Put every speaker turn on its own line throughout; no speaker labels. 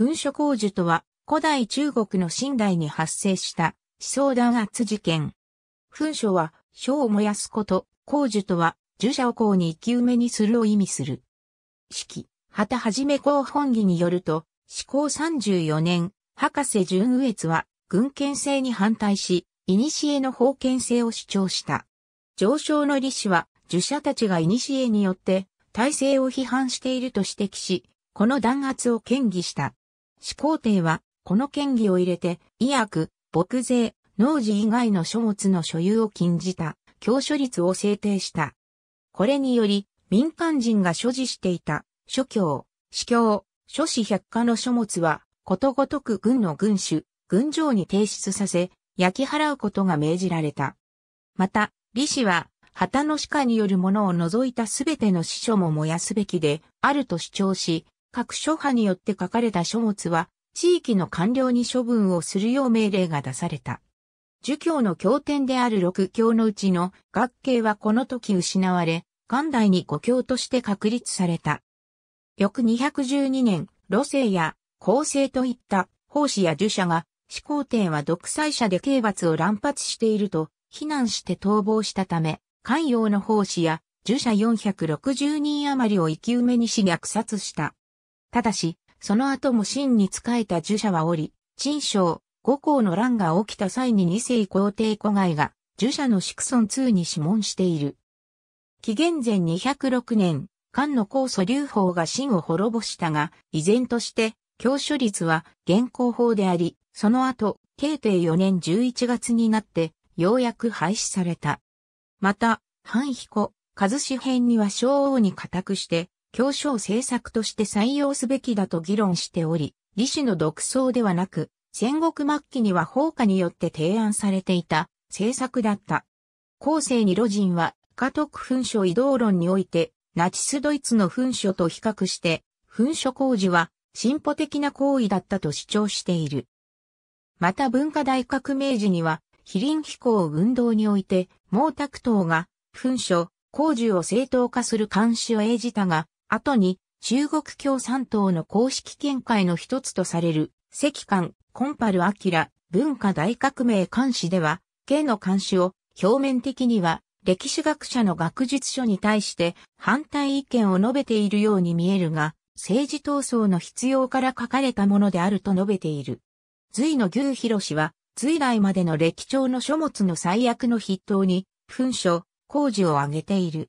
噴書工事とは、古代中国の信頼に発生した思想弾圧事件。噴書は、書を燃やすこと、工事とは、樹者を公に生き埋めにするを意味する。式、旗はじめ公本義によると、皇三34年、博士純右越は、軍権制に反対し、古の封建制を主張した。上昇の理氏は、儒者たちが古によって体制を批判していると指摘し、この弾圧を建議した。始皇帝は、この権利を入れて、医薬、牧税、農事以外の書物の所有を禁じた、教書率を制定した。これにより、民間人が所持していた、諸教、司教、諸子百科の書物は、ことごとく軍の軍主、軍上に提出させ、焼き払うことが命じられた。また、李氏は、旗の鹿によるものを除いたすべての司書も燃やすべきで、あると主張し、各諸派によって書かれた書物は、地域の官僚に処分をするよう命令が出された。儒教の経典である六教のうちの学系はこの時失われ、元代に五教として確立された。翌212年、路政や公正といった法師や儒者が、始皇帝は独裁者で刑罰を乱発していると、非難して逃亡したため、官陽の法師や儒者460人余りを生き埋めにし虐殺した。ただし、その後も真に仕えた儒者はおり、陳章、五皇の乱が起きた際に二世皇帝古外が、儒者の子孫通に諮問している。紀元前206年、漢の高祖劉邦が真を滅ぼしたが、依然として、教書率は現行法であり、その後、慶帝4年11月になって、ようやく廃止された。また、範彦、和志編には昭王に固くして、教書を政策として採用すべきだと議論しており、李氏の独創ではなく、戦国末期には放火によって提案されていた政策だった。後世に路人は、家督紛書移動論において、ナチスドイツの紛書と比較して、紛書工事は進歩的な行為だったと主張している。また文化大革命時には、非臨飛行運動において、毛沢東が、紛書、工事を正当化する監視を演じたが、後に中国共産党の公式見解の一つとされる、石官コンパル・アキラ、文化大革命監視では、K の監視を表面的には歴史学者の学術書に対して反対意見を述べているように見えるが、政治闘争の必要から書かれたものであると述べている。隋の牛広氏は、隋来までの歴朝の書物の最悪の筆頭に、文書、工事を挙げている。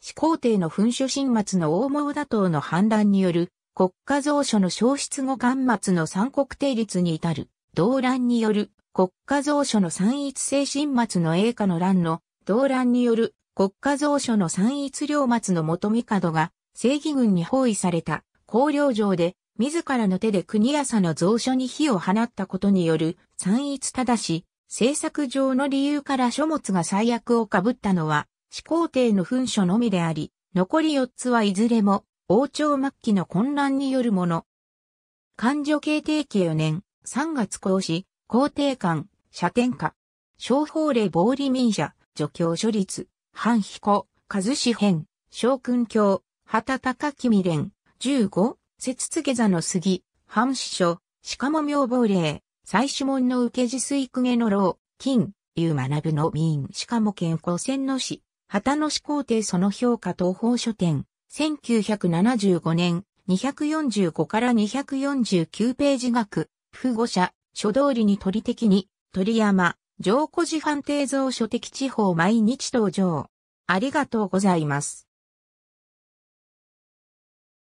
始皇帝の噴書新末の大毛打倒の反乱による国家蔵書の消失後間末の三国定律に至る動乱による国家蔵書の三一精神末の栄華の乱の動乱による国家蔵書の三一領末の元帝が正義軍に包囲された公領城で自らの手で国朝の蔵書に火を放ったことによる三一ただし、政策上の理由から書物が最悪をかぶったのは始皇帝の噴書のみであり、残り4つはいずれも王朝末期の混乱によるもの。漢女系帝期4年3月講師、皇帝官、社天下、商法令暴利民者、助教処立、藩彦、和志編、将君教、旗高君連、15、節つげ座の杉、藩師書、鹿も妙暴令、最主門の受け自水下家の老、金、いう学ぶの民、鹿も健康戦の死。旗の志皇帝その評価東方書店、1975年、245から249ページ学、不誤者、書通りに鳥的に、鳥山、上古寺藩定蔵書的地方毎日登場。ありがとうございます。